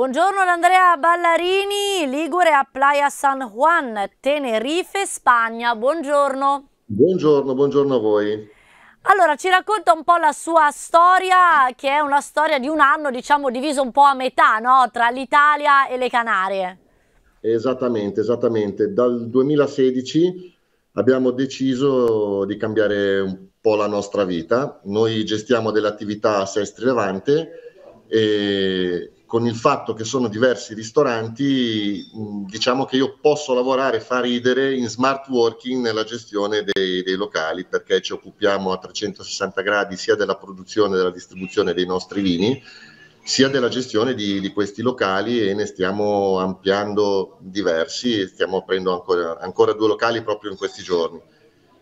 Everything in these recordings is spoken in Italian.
Buongiorno ad Andrea Ballarini, Ligure a Playa San Juan, Tenerife, Spagna. Buongiorno. Buongiorno, buongiorno a voi. Allora, ci racconta un po' la sua storia, che è una storia di un anno, diciamo, diviso un po' a metà, no? Tra l'Italia e le Canarie. Esattamente, esattamente. Dal 2016 abbiamo deciso di cambiare un po' la nostra vita. Noi gestiamo delle attività a Sestri Levante e con il fatto che sono diversi ristoranti, mm, diciamo che io posso lavorare e far ridere in smart working nella gestione dei, dei, locali, perché ci occupiamo a 360 gradi sia della produzione e della distribuzione dei nostri vini, sia della gestione di, di questi locali e ne stiamo ampliando diversi, stiamo aprendo ancora, ancora due locali proprio in questi giorni.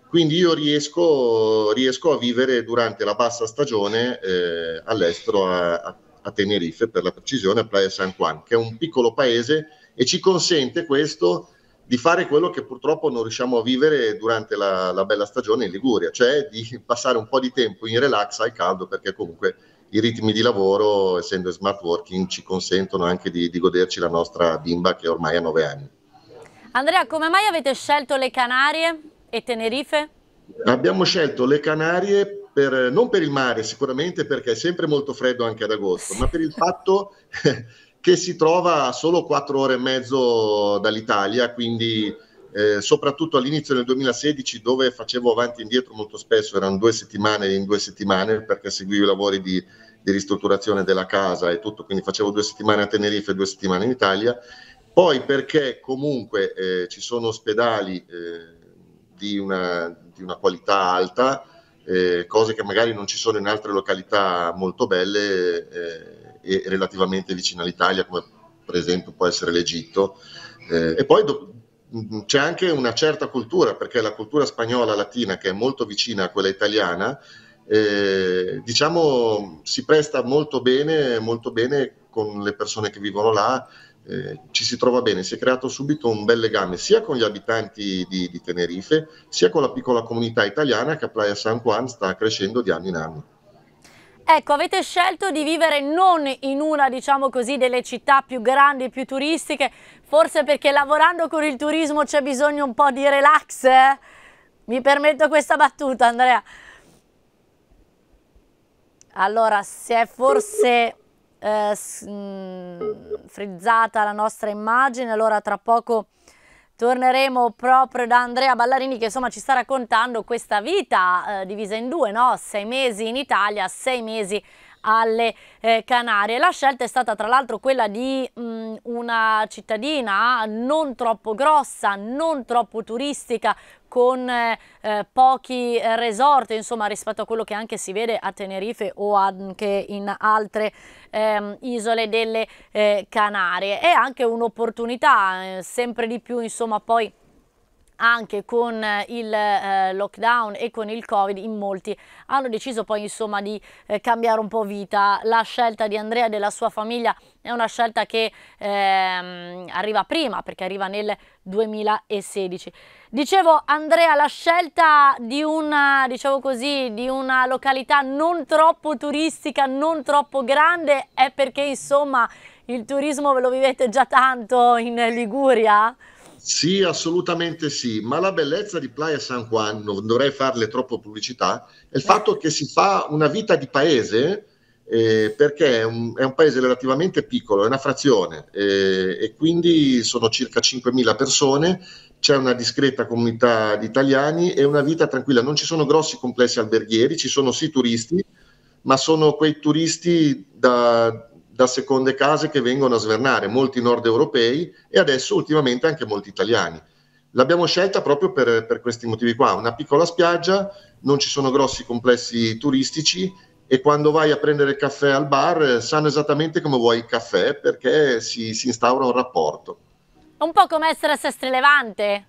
Quindi io riesco, riesco, a vivere durante la bassa stagione eh, all'estero a, a, a Tenerife, per la precisione a Playa San Juan, che è un piccolo paese e ci consente questo di fare quello che purtroppo non riusciamo a vivere durante la, la bella stagione in Liguria, cioè di passare un po' di tempo in relax al caldo perché comunque i ritmi di lavoro, essendo smart working, ci consentono anche di, di goderci la nostra bimba che ormai ha nove anni. Andrea, come mai avete scelto le Canarie e Tenerife? Abbiamo scelto le Canarie per, eh, non per il mare sicuramente perché è sempre molto freddo anche ad agosto, ma per il fatto che si trova a solo 4 ore e mezzo dall'Italia, quindi eh, soprattutto all'inizio del 2016 dove facevo avanti e indietro molto spesso, erano due settimane in due settimane perché seguivo i lavori di, di ristrutturazione della casa e tutto, quindi facevo due settimane a Tenerife e due settimane in Italia, poi perché comunque eh, ci sono ospedali eh, di, una, di una qualità alta, eh, cose che magari non ci sono in altre località molto belle eh, e relativamente vicine all'Italia, come per esempio può essere l'Egitto. Eh, e poi do- mm, c'è anche una certa cultura, perché la cultura spagnola latina, che è molto vicina a quella italiana, eh, diciamo si presta molto bene, molto bene con le persone che vivono là eh, ci si trova bene, si è creato subito un bel legame sia con gli abitanti di, di Tenerife, sia con la piccola comunità italiana che a Playa San Juan sta crescendo di anno in anno. Ecco, avete scelto di vivere non in una, diciamo così, delle città più grandi, più turistiche, forse perché lavorando con il turismo c'è bisogno un po' di relax, eh? Mi permetto questa battuta, Andrea. Allora, se è forse eh, mm, frizzata la nostra immagine, allora tra poco torneremo proprio da Andrea Ballarini che insomma ci sta raccontando questa vita eh, divisa in due, no? sei mesi in Italia, sei mesi in alle eh, Canarie. La scelta è stata tra l'altro quella di mh, mm, una cittadina non troppo grossa, non troppo turistica, con eh, eh, pochi resort, insomma, rispetto a quello che anche si vede a Tenerife o anche in altre eh, isole delle eh, Canarie. È anche un'opportunità, eh, sempre di più, insomma, poi anche con eh, il eh, lockdown e con il covid in molti hanno deciso poi insomma di eh, cambiare un po' vita la scelta di Andrea e della sua famiglia è una scelta che ehm, arriva prima perché arriva nel 2016 dicevo Andrea la scelta di una diciamo così di una località non troppo turistica non troppo grande è perché insomma il turismo ve lo vivete già tanto in Liguria? Sì, assolutamente sì, ma la bellezza di Playa San Juan, non dovrei farle troppo pubblicità, è il fatto che si fa una vita di paese eh, perché è un, è un, paese relativamente piccolo, è una frazione eh, e quindi sono circa 5.000 persone, c'è una discreta comunità di italiani e una vita tranquilla, non ci sono grossi complessi alberghieri, ci sono sì turisti, ma sono quei turisti da, da seconde case che vengono a svernare, molti nord europei e adesso ultimamente anche molti italiani. L'abbiamo scelta proprio per, per questi motivi qua, una piccola spiaggia, non ci sono grossi complessi turistici e quando vai a prendere il caffè al bar eh, sanno esattamente come vuoi il caffè perché si, si instaura un rapporto. un po' come essere a Sestri Levante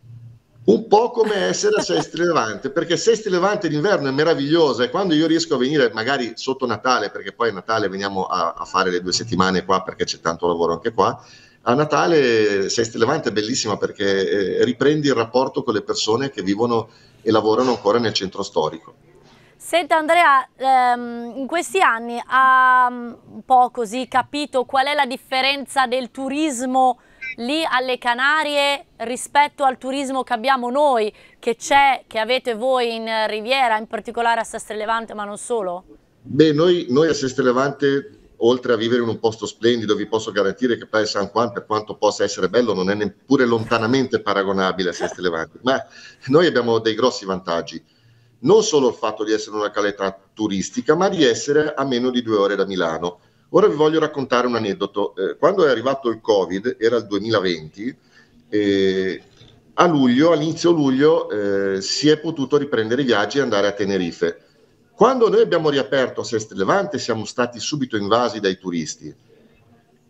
un po' come essere a Sesti Levante, perché Sesti Levante d'inverno è meravigliosa e quando io riesco a venire magari sotto Natale, perché poi a Natale veniamo a, a fare le due settimane qua perché c'è tanto lavoro anche qua, a Natale Sesti Levante è bellissima perché eh, riprendi il rapporto con le persone che vivono e lavorano ancora nel centro storico. Senta Andrea, ehm, in questi anni ha mm, un po' così capito qual è la differenza del turismo lì alle Canarie rispetto al turismo che abbiamo noi, che c'è, che avete voi in Riviera, in particolare a Sestrelevante, ma non solo? Beh, noi, noi a Sestrelevante oltre a vivere in un posto splendido, vi posso garantire che Praia San Juan, per quanto possa essere bello, non è neppure lontanamente paragonabile a Seste Levante. Ma noi abbiamo dei grossi vantaggi. Non solo il fatto di essere una caletta turistica, ma di essere a meno di due ore da Milano. Ora vi voglio raccontare un aneddoto. Eh, quando è arrivato il Covid, era il 2020, eh, a luglio, all'inizio luglio, eh, si è potuto riprendere i viaggi e andare a Tenerife. Quando noi abbiamo riaperto a Sestri Levante siamo stati subito invasi dai turisti.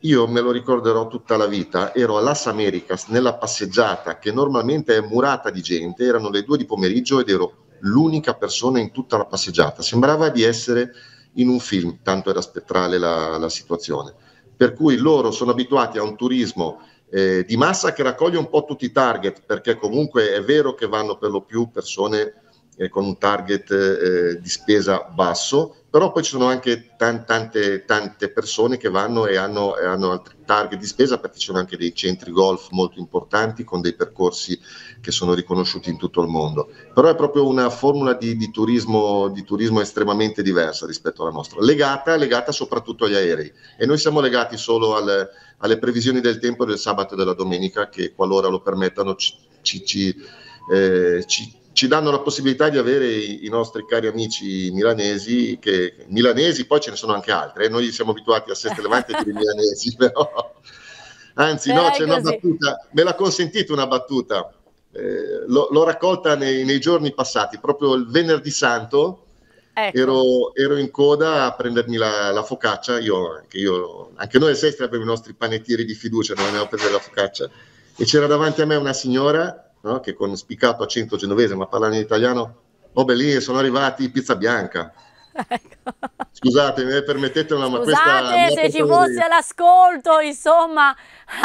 Io me lo ricorderò tutta la vita, ero a Las Americas nella passeggiata che normalmente è murata di gente, erano le due di pomeriggio ed ero l'unica persona in tutta la passeggiata. Sembrava di essere in un film, tanto era spettrale la, la situazione. Per cui loro sono abituati a un turismo eh, di massa che raccoglie un po' tutti i target, perché comunque è vero che vanno per lo più persone eh, con un target eh, di spesa basso, però poi ci sono anche tan, tante, tante, persone che vanno e hanno, e hanno, altri target di spesa perché ci sono anche dei centri golf molto importanti con dei percorsi che sono riconosciuti in tutto il mondo. Però è proprio una formula di, di, turismo, di turismo, estremamente diversa rispetto alla nostra, legata, legata, soprattutto agli aerei. E noi siamo legati solo al, alle previsioni del tempo del sabato e della domenica che qualora lo permettano ci, ci, eh, ci ci danno la possibilità di avere i, nostri cari amici milanesi, che, milanesi poi ce ne sono anche altri, eh, noi siamo abituati a Seste Levante di milanesi, però... Anzi, no, eh, c'è una battuta, me la consentite una battuta, eh, lo, l'ho raccolta nei, nei, giorni passati, proprio il venerdì santo ecco. ero, ero, in coda a prendermi la, la focaccia, io, anche, io, anche noi a Sestre abbiamo i nostri panettieri di fiducia, non andiamo a prendere la focaccia, e c'era davanti a me una signora no? che con spiccato accento genovese, ma parlano in italiano, oh beh lì sono arrivati pizza bianca. Ecco. Scusate, eh, permettetemi, ma Scusate, questa... se ci fosse l'ascolto, insomma,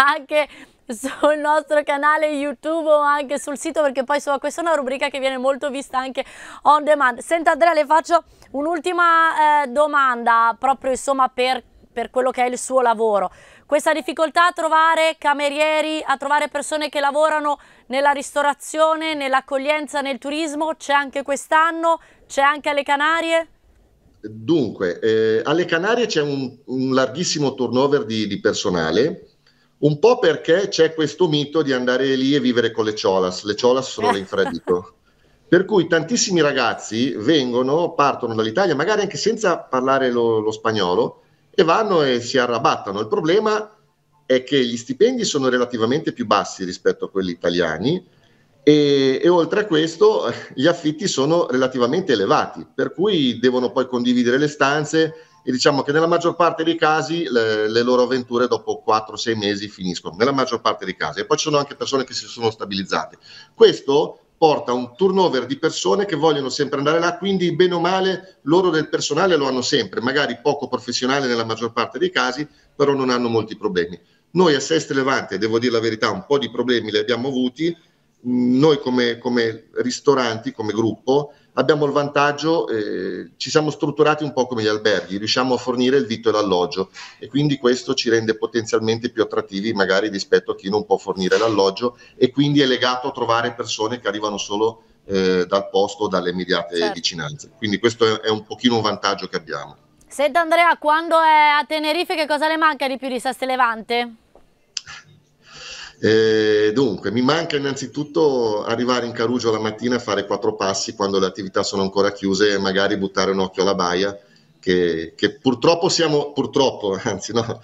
anche sul nostro canale YouTube o anche sul sito perché poi insomma, questa è una rubrica che viene molto vista anche on demand. Senta Andrea le faccio un'ultima eh, domanda proprio insomma per, per quello che è il suo lavoro questa difficoltà a trovare camerieri, a trovare persone che lavorano nella ristorazione, nell'accoglienza, nel turismo, c'è anche quest'anno, c'è anche alle Canarie? Dunque, eh, alle Canarie c'è un, un, larghissimo turnover di, di, personale, un po' perché c'è questo mito di andare lì e vivere con le ciolas, le ciolas sono l'infradito. per cui tantissimi ragazzi vengono, partono dall'Italia, magari anche senza parlare lo, lo spagnolo, e vanno e si arrabattano. Il problema è che gli stipendi sono relativamente più bassi rispetto a quelli italiani e, e oltre a questo eh, gli affitti sono relativamente elevati, per cui devono poi condividere le stanze e diciamo che nella maggior parte dei casi le, le loro avventure dopo 4-6 mesi finiscono, nella maggior parte dei casi. E poi ci sono anche persone che si sono stabilizzate. Questo porta un turnover di persone che vogliono sempre andare là, quindi bene o male loro del personale lo hanno sempre, magari poco professionale nella maggior parte dei casi, però non hanno molti problemi. Noi a Sestre Levante, devo dire la verità, un po' di problemi li abbiamo avuti, noi come, come ristoranti, come gruppo, abbiamo il vantaggio, eh, ci siamo strutturati un po' come gli alberghi, riusciamo a fornire il vitto e l'alloggio e quindi questo ci rende potenzialmente più attrattivi magari rispetto a chi non può fornire l'alloggio e quindi è legato a trovare persone che arrivano solo eh, dal posto o dalle immediate certo. vicinanze. Quindi questo è un pochino un vantaggio che abbiamo. Senta Andrea, quando è a Tenerife che cosa le manca di più di Levante? Eh, dunque, mi manca innanzitutto arrivare in Carugio la mattina a fare quattro passi quando le attività sono ancora chiuse e magari buttare un occhio alla baia, che, che purtroppo siamo, purtroppo, anzi no,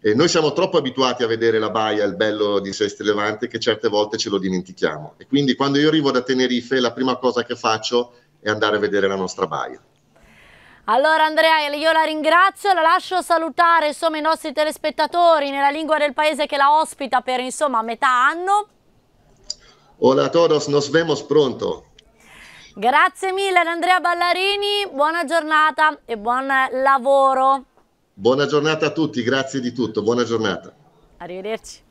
eh, noi siamo troppo abituati a vedere la baia, il bello di Sestri Levante, che certe volte ce lo dimentichiamo. E quindi quando io arrivo da Tenerife, la prima cosa che faccio è andare a vedere la nostra baia. Allora Andrea, io la ringrazio, la lascio salutare insomma, i nostri telespettatori nella lingua del paese che la ospita per insomma metà anno. Hola a todos, nos vemos pronto. Grazie mille ad Andrea Ballarini, buona giornata e buon lavoro. Buona giornata a tutti, grazie di tutto, buona giornata. Arrivederci.